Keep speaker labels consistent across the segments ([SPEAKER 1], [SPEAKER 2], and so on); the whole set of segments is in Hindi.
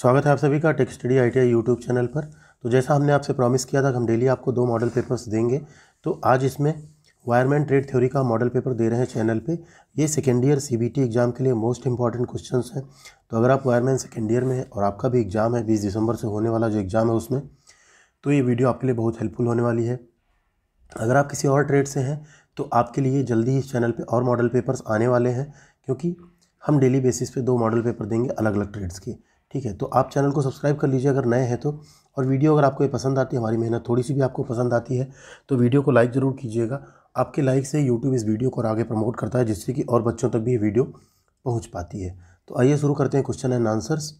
[SPEAKER 1] स्वागत है आप सभी का tech study I T YouTube channel पर तो जैसा हमने आपसे प्रॉमिस किया था हम डेली आपको दो मॉडल पेपर्स देंगे तो आज इसमें वायरमैन ट्रेड थ्योरी का मॉडल पेपर दे रहे हैं चैनल पे ये सेकेंड ईयर सी एग्ज़ाम के लिए मोस्ट इंपॉर्टेंट क्वेश्चन हैं तो अगर आप वायरमैन सेकेंड ईयर में हैं और आपका भी एग्ज़ाम है बीस दिसंबर से होने वाला जो एग्ज़ाम है उसमें तो ये वीडियो आपके लिए बहुत हेल्पफुल होने वाली है अगर आप किसी और ट्रेड से हैं तो आपके लिए जल्दी ही चैनल पर और मॉडल पेपर्स आने वाले हैं क्योंकि हम डेली बेसिस पे दो मॉडल पेपर देंगे अलग अलग ट्रेड्स के ठीक है तो आप चैनल को सब्सक्राइब कर लीजिए अगर नए हैं तो और वीडियो अगर आपको ये पसंद आती है हमारी मेहनत थोड़ी सी भी आपको पसंद आती है तो वीडियो को लाइक ज़रूर कीजिएगा आपके लाइक से यूट्यूब इस वीडियो को और आगे प्रमोट करता है जिससे कि और बच्चों तक भी ये वीडियो पहुँच पाती है तो आइए शुरू करते हैं क्वेश्चन एंड आंसर्स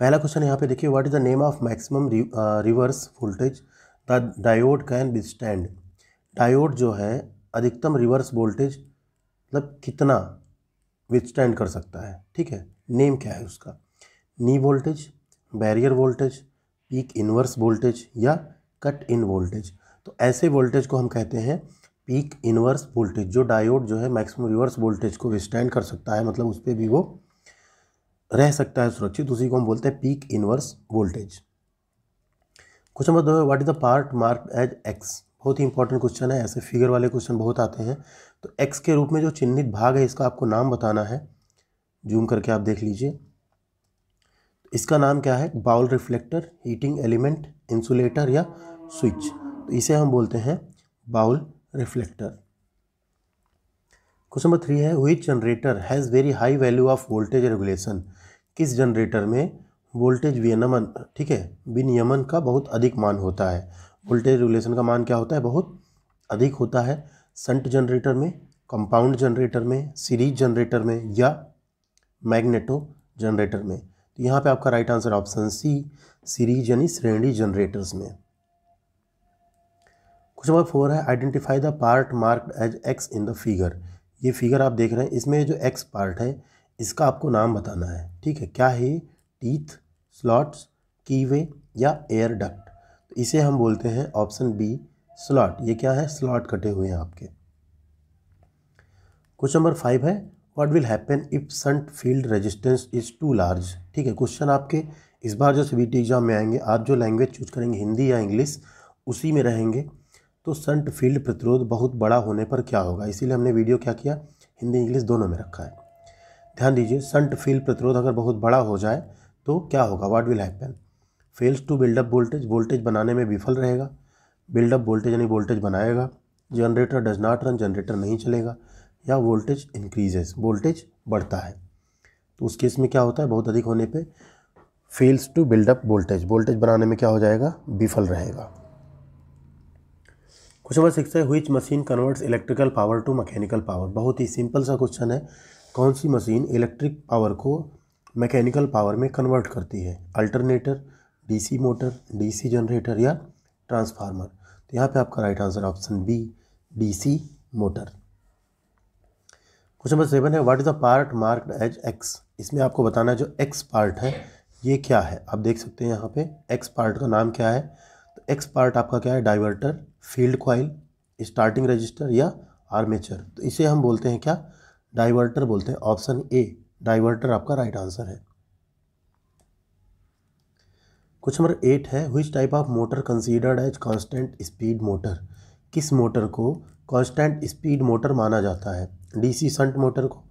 [SPEAKER 1] पहला क्वेश्चन यहाँ पे देखिए what is the name of maximum reverse voltage the diode can be stand diode जो है अधिकतम रिवर्स वोल्टेज मतलब कितना स्टैंड कर सकता है ठीक है नेम क्या है उसका knee voltage barrier voltage peak inverse voltage या कट इन वोल्टेज तो ऐसे वोल्टेज को हम कहते हैं पीक इन्वर्स वोल्टेज जो डायोड जो है मैक्सिमम रिवर्स वोल्टेज को विस्टैंड कर सकता है मतलब उस पर भी वो रह सकता है सुरक्षित उसी को हम बोलते हैं peak inverse voltage question number दो है what is the part mark as X बहुत ही इंपॉर्टेंट क्वेश्चन है ऐसे फिगर वाले क्वेश्चन बहुत आते हैं तो एक्स के रूप में जो चिन्हित भाग है इसका आपको नाम बताना है जूम करके आप देख लीजिए इसका नाम क्या है bowl reflector heating element insulator या स्विच तो इसे हम बोलते हैं bowl reflector question number three है which generator has very high value of voltage regulation किस जनरेटर में वोल्टेज विनियमन ठीक है विनियमन का बहुत अधिक मान होता है वोल्टेज रेगुलेशन का मान क्या होता है बहुत अधिक होता है संट जनरेटर में कंपाउंड जनरेटर में सीरीज जनरेटर में या मैग्नेटो जनरेटर में तो यहाँ पे आपका right answer option C series यानी श्रेणी जनरेटर्स में क्वेश्चन नंबर फोर है identify the part marked as X in the figure ये फिगर आप देख रहे हैं इसमें जो एक्स पार्ट है इसका आपको नाम बताना है ठीक है क्या है टीथ स्लॉट्स कीवे या एयर डक्ट तो इसे हम बोलते हैं ऑप्शन बी स्लॉट ये क्या है स्लॉट कटे हुए हैं आपके क्वेश्चन नंबर फाइव है what will happen if shunt field resistance is too large ठीक है क्वेश्चन आपके इस बार जो सी एग्ज़ाम में आएंगे आप जो लैंग्वेज चूज करेंगे हिंदी या इंग्लिश उसी में रहेंगे तो संट फील्ड प्रतिरोध बहुत बड़ा होने पर क्या होगा इसीलिए हमने वीडियो क्या किया हिंदी इंग्लिश दोनों में रखा है ध्यान दीजिए संट फील्ड प्रतिरोध अगर बहुत बड़ा हो जाए तो क्या होगा what will happen fails to buildup voltage voltage बनाने में विफल रहेगा बिल्डअप वोल्टेज यानी वोल्टेज बनाएगा generator does not run generator नहीं चलेगा या वोल्टेज इंक्रीजेस वोल्टेज बढ़ता है तो उस केस में क्या होता है बहुत अधिक होने पे fails to buildup voltage voltage बनाने में क्या हो जाएगा विफल रहेगा क्वेश्चन नंबर सिक्स है which machine converts electrical power to mechanical power बहुत ही सिंपल सा क्वेश्चन है कौन सी मशीन इलेक्ट्रिक पावर को मैकेनिकल पावर में कन्वर्ट करती है alternator DC motor DC generator या ट्रांसफार्मर तो यहाँ पे आपका right answer option B DC motor question number seven है what is the part marked as X इसमें आपको बताना है जो एक्स पार्ट है ये क्या है आप देख सकते हैं यहाँ पे एक्स पार्ट का नाम क्या है तो एक्स पार्ट आपका क्या है diverter field coil starting register या आर्मेचर तो इसे हम बोलते हैं क्या डाइवर्टर बोलते हैं ऑप्शन ए डाइवर्टर आपका राइट आंसर है क्वेश्चन नंबर एट है which type of motor considered as constant speed motor किस मोटर को कांस्टेंट स्पीड मोटर माना जाता है डीसी संट मोटर को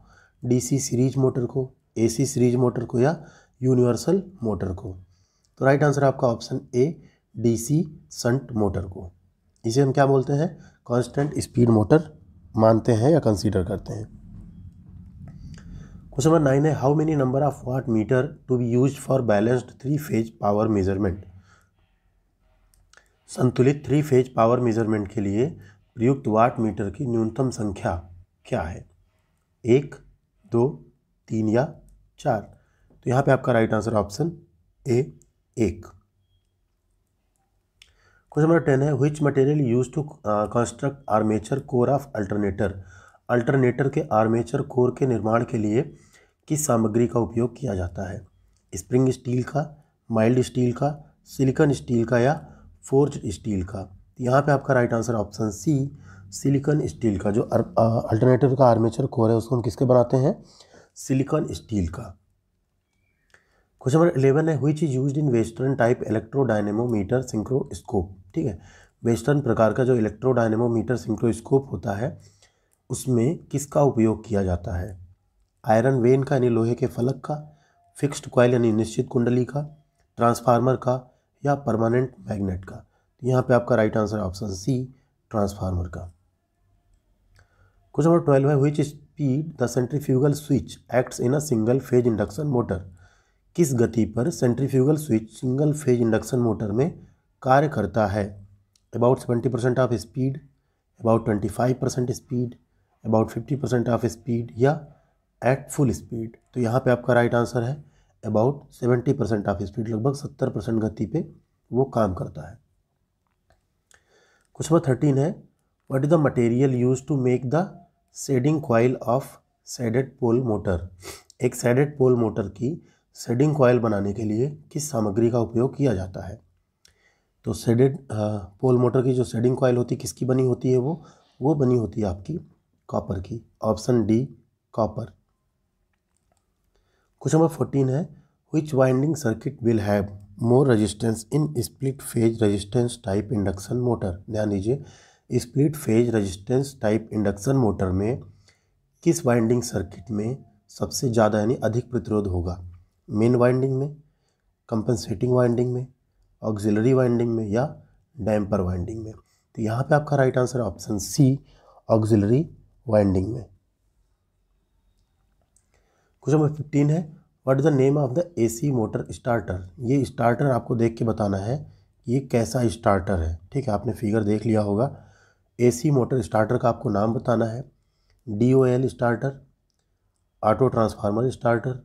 [SPEAKER 1] डीसी सीरीज मोटर को एसी सीरीज मोटर को या यूनिवर्सल मोटर को तो राइट आंसर आपका ऑप्शन ए डीसी संट मोटर को इसे हम क्या बोलते हैं कांस्टेंट स्पीड मोटर मानते हैं या कंसीडर करते हैं क्वेश्चन नंबर नाइन है how many number of wattmeter to be use for balanced three phase power measurement संतुलित थ्री फेज पावर मेजरमेंट के लिए प्रयुक्त वाट मीटर की न्यूनतम संख्या क्या है एक दो तीन या चार तो यहाँ पे आपका राइट आंसर ऑप्शन ए एक क्वेश्चन नंबर टेन है which material use to construct armature core of alternator alternator के आर्मेचर कोर के निर्माण के लिए किस सामग्री का उपयोग किया जाता है स्प्रिंग स्टील का माइल्ड स्टील का सिलिकन स्टील का या फोर्ज स्टील का तो यहाँ पे आपका right answer option C silicon steel का जो अल्टरनेटिव का आर्मेचर कोर है उसको हम किसके बनाते हैं सिलिकॉन स्टील का क्वेश्चन नंबर इलेवन है हुई चीज use in western type electrodynamometer synchroscope ठीक है वेस्टर्न प्रकार का जो इलेक्ट्रोडाइनेमोमीटर सिंक्रोस्कोप होता है उसमें किसका उपयोग किया जाता है आयरन वेन का यानी लोहे के फलक का फिक्स्ड क्वाइल यानी निश्चित कुंडली का ट्रांसफार्मर का या परमानेंट मैग्नेट का तो यहाँ पे आपका right answer option C transformer का क्वेश्चन नंबर ट्वेल्व है which speed the centrifugal switch acts in a single phase induction motor किस गति पर centrifugal switch single phase induction motor में कार्य करता है about seventy percent of speed about twenty five percent speed about fifty percent of speed या एट फुल स्पीड तो यहाँ पे आपका राइट आंसर है about seventy percent of speed लगभग सत्तर परसेंट गति पे वो काम करता है क्वेश्चन थर्टीन है what is the material use to make the shading coil of shaded pole motor एक सेडेड पोल मोटर की सेडिंग क्वाइल बनाने के लिए किस सामग्री का उपयोग किया जाता है तो सेडेड पोल मोटर की जो सेडिंग कॉयल होती है किसकी बनी होती है वो वो बनी होती है आपकी कॉपर की option D copper question number fourteen है which winding circuit will have more resistance in split phase resistance type induction motor ध्यान दीजिए split phase resistance type induction motor में किस वाइंडिंग सर्किट में सबसे ज़्यादा यानी अधिक प्रतिरोध होगा मेन वाइंडिंग में कंपनसेटिंग वाइंडिंग में ऑक्जिलरी वाइंडिंग में या डैम्पर वाइंडिंग में तो यहाँ पे आपका right answer option C auxiliary winding में क्वेश्चन नंबर फिफ्टीन है what is the name of the AC motor starter ये स्टार्टर आपको देख के बताना है कि ये कैसा स्टार्टर है ठीक है आपने फिगर देख लिया होगा एसी मोटर स्टार्टर का आपको नाम बताना है D O L starter auto transformer starter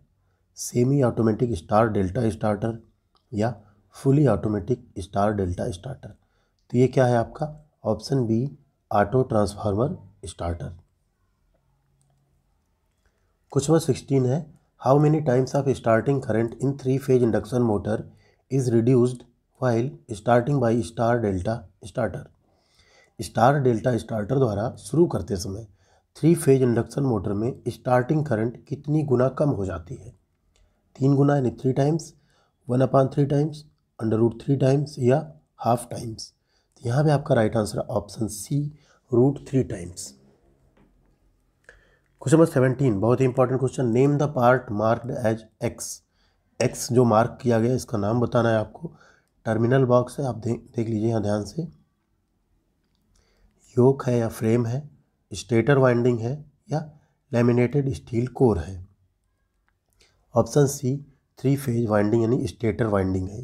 [SPEAKER 1] semi automatic star delta starter या fully automatic star delta starter तो ये क्या है आपका option B auto transformer starter question sixteen है how many times of starting current in three phase induction motor is reduced while starting by star delta starter star delta starter द्वारा शुरू करते समय थ्री फेज इंडक्शन मोटर में स्टार्टिंग करंट कितनी गुना कम हो जाती है तीन गुना यानी three times one upon three times under root three times या हाफ टाइम्स यहाँ पे आपका right answer option C root three times question number seventeen बहुत ही important question name the part marked as X X जो मार्क किया गया इसका नाम बताना है आपको टर्मिनल बॉक्स है आप दे, देख लीजिए यहाँ ध्यान से योक है या फ्रेम है स्टेटर वाइंडिंग है या लेमिनेटेड स्टील कोर है option C three phase winding यानी स्टेटर वाइंडिंग है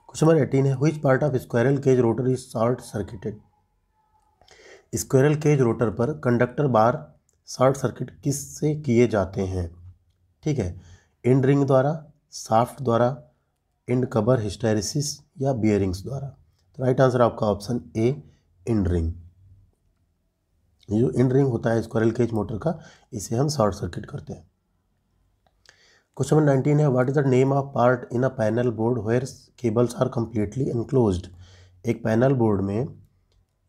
[SPEAKER 1] क्वेश्चन नंबर एटीन है which part of squirrel cage rotor is short circuited squirrel cage rotor पर कंडक्टर बार शॉर्ट सर्किट किस से किए जाते हैं ठीक है एंड रिंग द्वारा साफ्ट द्वारा एंड कवर हिस्टेरिसिस या बियरिंग्स द्वारा तो राइट आंसर आपका ऑप्शन ए इंड रिंग ये जो इंड रिंग होता है स्क्वेरल केज मोटर का इसे हम शॉर्ट सर्किट करते हैं क्वेश्चन नंबर नाइनटीन है what is the name of part in a panel board where cables are completely enclose एक पैनल बोर्ड में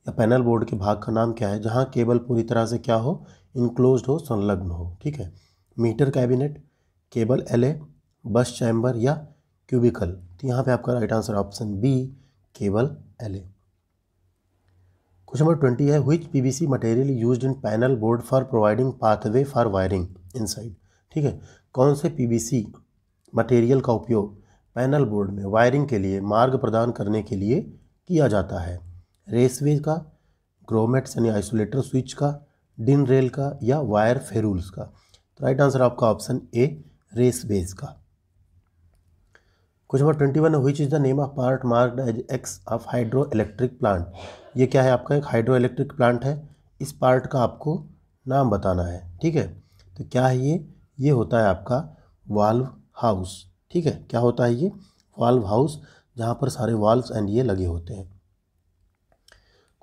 [SPEAKER 1] या पैनल बोर्ड के भाग का नाम क्या है जहाँ केबल पूरी तरह से क्या हो इनक्लोज हो संलग्न हो ठीक है मीटर कैबिनेट केबल ए बस चैम्बर या क्यूबिकल तो यहाँ पे आपका right answer option B cable a question number twenty है which C material used in panel board for providing pathway for wiring inside ठीक है कौन से सी मटेरियल का उपयोग पैनल बोर्ड में वायरिंग के लिए मार्ग प्रदान करने के लिए किया जाता है रेसवे का ग्रोमेट्स यानी आइसोलेटर स्विच का डिन रेल का या वायर फेरूल्स का तो राइट आंसर आपका ऑप्शन ए रेस बेज का question number twenty one which is the name of part marked as X of hydroelectric plant ये क्या है आपका एक हाइड्रो इलेक्ट्रिक प्लांट है इस पार्ट का आपको नाम बताना है ठीक है तो क्या है ये ये होता है आपका वाल्व हाउस ठीक है क्या होता है ये वाल्व हाउस जहाँ पर सारे वाल्व्स एंड ये लगे होते हैं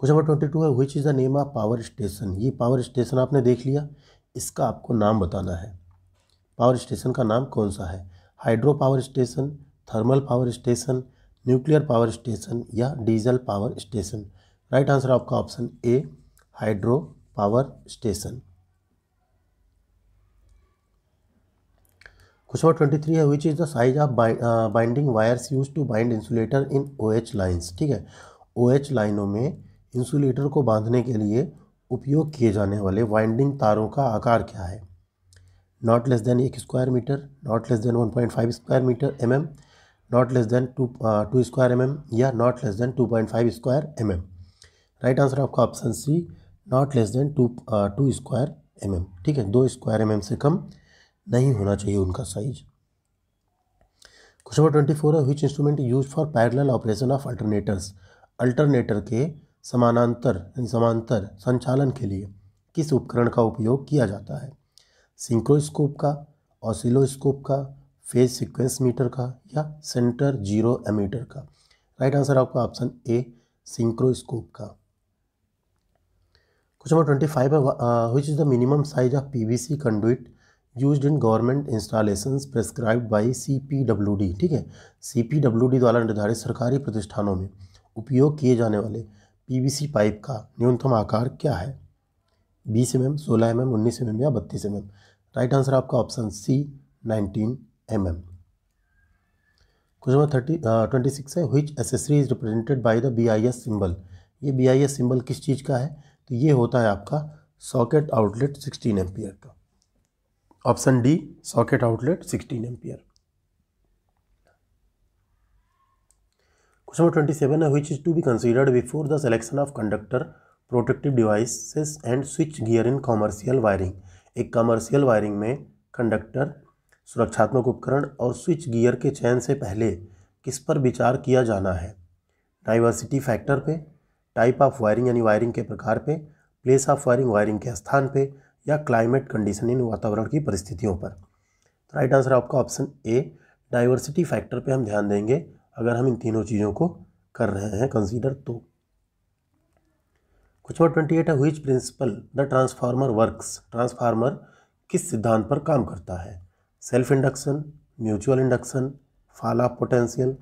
[SPEAKER 1] क्वेश्चन नंबर ट्वेंटी टू है which is the name of power station ये पावर स्टेशन आपने देख लिया इसका आपको नाम बताना है पावर स्टेशन का नाम कौन सा है hydro power station thermal power station nuclear power station या diesel power station right answer आपका option A hydro power station question number twenty three है which is the size of binding wires use to bind insulator in O H lines ठीक है ओ एच लाइनों में इंसुलेटर को बांधने के लिए उपयोग किए जाने वाले वाइंडिंग तारों का आकार क्या है नॉट लेस देन एक square metre not less than one point five square metre M M not less than two two square M M या not less than two point five square M M right answer आपका option C not less than two two square M M ठीक है दो स्क्वायर एम एम से कम नहीं होना चाहिए उनका size question number twenty four है which instrument use for parallel operation of alternators alternator के समानांतर समांतर संचालन के लिए किस उपकरण का उपयोग किया जाता है सिंक्रोस्कोप का ऑसिलोस्कोप का फेज सिक्वेंस मीटर का या सेंटर जीरो एमीटर का राइट आंसर आपका ऑप्शन ए सिंक्रोस्कोप का क्वेश्चन नंबर ट्वेंटी फाइव है which is the minimum size of P V C conduit use in government installation prescribed by C P W D ठीक है सी पी डब्ल्यू डी द्वारा निर्धारित सरकारी प्रतिष्ठानों में उपयोग किए जाने वाले पीवीसी पाइप का न्यूनतम आकार क्या है बीस एम एम सोलह एम एम उन्नीस एम एम या बत्तीस एम एम राइट आंसर आपका option C nineteen M M question number thirty twenty six है which accessory is represented by the B I S symbol ये बी आई एस सिम्बल किस चीज़ का है तो ये होता है आपका सॉकेट आउटलेट सिक्सटीन एम्पियर का option D socket outlet sixteen ampere question number twenty seven है विच is to be considered before the selection of conductor protective devices and switchgear in commercial wiring एक कॉमर्शियल वायरिंग में कंडक्टर सुरक्षात्मक उपकरण और स्विच गियर के चयन से पहले किस पर विचार किया जाना है डाइवर्सिटी फैक्टर पे टाइप ऑफ वायरिंग यानी वायरिंग के प्रकार पे प्लेस ऑफ वायरिंग वायरिंग के स्थान पे या क्लाइमेट कंडीशन इन वातावरण की परिस्थितियों पर तो राइट आंसर आपका ऑप्शन ए डाइवर्सिटी फैक्टर पे हम ध्यान देंगे अगर हम इन तीनों चीज़ों को कर रहे हैं कंसीडर तो कुछ नंबर ट्वेंटी एट है which principle the transformer works transformer किस सिद्धांत पर काम करता है सेल्फ इंडक्शन म्यूचुअल इंडक्शन फाला पोटेंशियल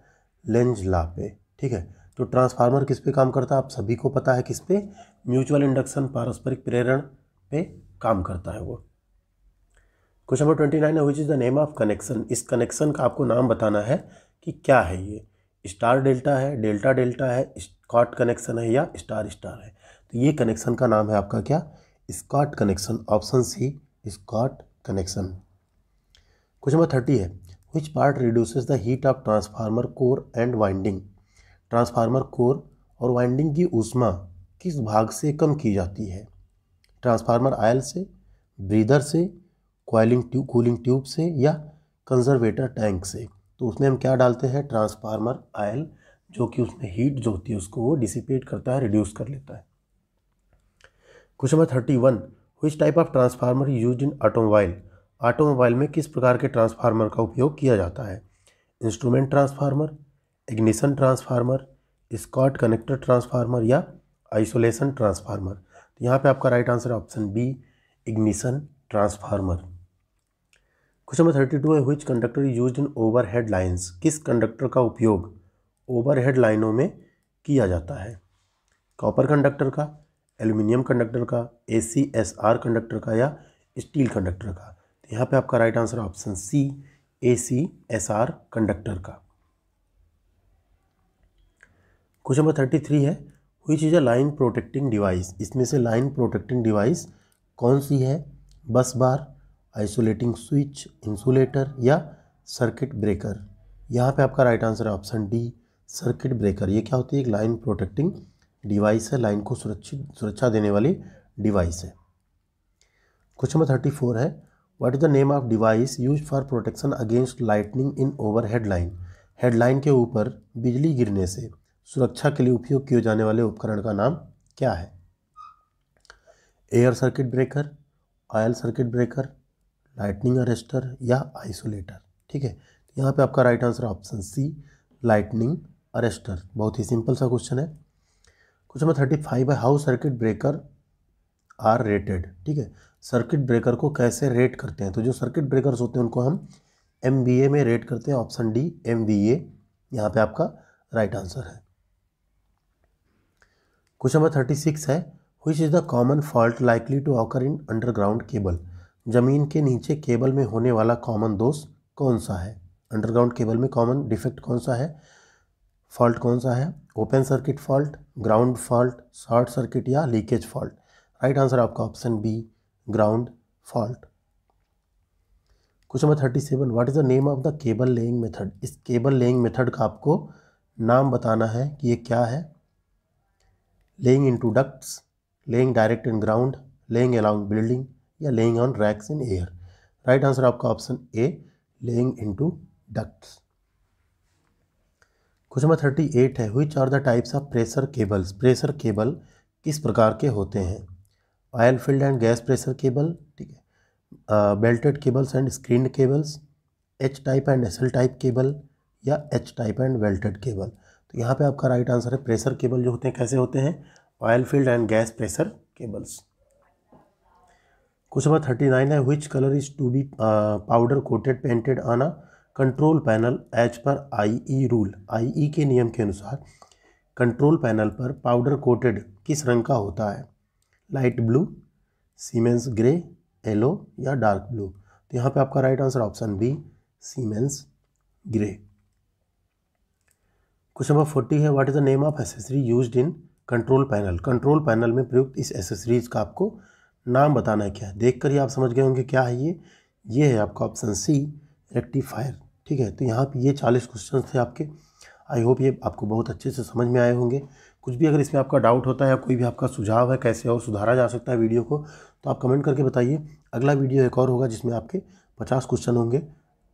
[SPEAKER 1] लेंज ला पे ठीक है तो ट्रांसफार्मर किस पे काम करता है आप सभी को पता है किस पे म्यूचुअल इंडक्शन पारस्परिक प्रेरण पे काम करता है वो क्वेश्चन नंबर ट्वेंटी नाइन है which is the name of connection इस कनेक्शन का आपको नाम बताना है कि क्या है ये स्टार डेल्टा है डेल्टा डेल्टा है स्कॉट कनेक्शन है या स्टार स्टार है तो ये कनेक्शन का नाम है आपका क्या Scott connection option C Scott connection question number thirty है which part reduces the heat of transformer core and winding transformer core और वाइंडिंग की ऊष्मा किस भाग से कम की जाती है ट्रांसफार्मर आयल से ब्रीदर से कॉलिंग ट्यूब कूलिंग ट्यूब से या कंजर्वेटर टैंक से तो उसमें हम क्या डालते हैं ट्रांसफार्मर आयल जो कि उसमें हीट जो होती है उसको वो डिसिपेट करता है रिड्यूस कर लेता है question number thirty one which type of transformer use in automobile automobile में किस प्रकार के ट्रांसफार्मर का उपयोग किया जाता है instrument transformer ignition transformer Scott connector transformer या आइसोलेशन ट्रांसफार्मर तो यहाँ पे आपका right answer option B ignition transformer question number thirty two है which conductor use in overhead lines किस कंडक्टर का उपयोग ओवरहेड लाइनों में किया जाता है कॉपर कंडक्टर का एल्यूमिनियम कंडक्टर का A C S R conductor का या स्टील कंडक्टर का तो यहाँ पे आपका राइट आंसर ऑप्शन सी ए सी एस आर कंडक्टर का क्वेश्चन नंबर थर्टी थ्री है हुई चीज़ है लाइन प्रोटेक्टिंग डिवाइस इसमें से लाइन प्रोटेक्टिंग डिवाइस कौन सी है bus bar isolating switch insulator या सर्किट ब्रेकर यहाँ पे आपका राइट आंसर है ऑप्शन डी सर्किट ब्रेकर ये क्या होती है एक लाइन प्रोटेक्टिंग डिवाइस है लाइन को सुरक्षित सुरक्षा देने वाली डिवाइस है क्वेश्चन नंबर थर्टी फोर है what is the name of device use for protection against lightning in over headline headline के ऊपर बिजली गिरने से सुरक्षा के लिए उपयोग किए जाने वाले उपकरण का नाम क्या है air circuit breaker oil circuit breaker lightning arrester या आइसोलेटर ठीक है तो यहाँ पे आपका right answer option C lightning arrester बहुत ही सिंपल सा क्वेश्चन है क्वेश्चन नंबर थर्टी फाइव है how circuit breaker are rated ठीक है सर्किट ब्रेकर को कैसे रेट करते हैं तो जो सर्किट ब्रेकर्स होते हैं उनको हम एम में रेट करते हैं option D M B A यहाँ पर आपका राइट right आंसर है क्वेश्चन नंबर थर्टी सिक्स है which is the common fault likely to occur in underground cable ज़मीन के नीचे केबल में होने वाला कॉमन दोष कौन सा है अंडरग्राउंड केबल में कॉमन डिफेक्ट कौन सा है फॉल्ट कौन सा है open circuit fault ground fault short circuit या लीकेज फॉल्ट राइट आंसर आपका option B ground fault question number thirty seven what is the name of the cable laying method इस केबल लेइंग मेथड का आपको नाम बताना है कि ये क्या है laying to ducts laying direct in ground laying along building या laying on racks in air right answer आपका option A laying in to ducts question number thirty eight है which are the types of pressure cables pressure cable किस प्रकार के होते हैं oil filled and gas pressure cable ठीक है belted cables and screen cables H type and S type cable या H type and belted cable तो यहाँ पे आपका राइट आंसर है प्रेशर केबल जो होते हैं कैसे होते हैं oil filled and gas pressure cables question number thirty nine है which colour is to be powder coated painted on a control panel as per I E rule I ई के नियम के अनुसार कंट्रोल पैनल पर पाउडर कोटेड किस रंग का होता है light blue Siemens grey yellow या डार्क ब्लू तो यहाँ पे आपका right answer option B Siemens grey question number forty है what is the name of accessory used in control panel control panel में प्रयुक्त इस एसेसरीज का आपको नाम बताना है क्या है देख कर ही आप समझ गए होंगे क्या है ये ये है आपका ऑप्शन सी रेक्टिफायर ठीक है तो यहाँ पे ये चालीस क्वेश्चन थे आपके आई होप ये आपको बहुत अच्छे से समझ में आए होंगे कुछ भी अगर इसमें आपका डाउट होता है या कोई भी आपका सुझाव है कैसे और सुधारा जा सकता है वीडियो को तो आप कमेंट करके बताइए अगला वीडियो एक और होगा जिसमें आपके पचास क्वेश्चन होंगे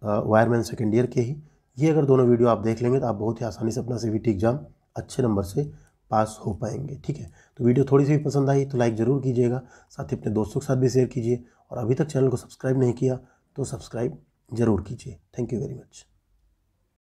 [SPEAKER 1] वायरमैन सेकेंड ईयर के ही ये अगर दोनों वीडियो आप देख लेंगे तो आप बहुत ही आसानी से अपना सी एग्ज़ाम अच्छे नंबर से पास हो पाएंगे ठीक है तो वीडियो थोड़ी सी भी पसंद आई तो लाइक ज़रूर कीजिएगा साथ ही अपने दोस्तों के साथ भी शेयर कीजिए और अभी तक चैनल को सब्सक्राइब नहीं किया तो सब्सक्राइब ज़रूर कीजिए थैंक यू वेरी मच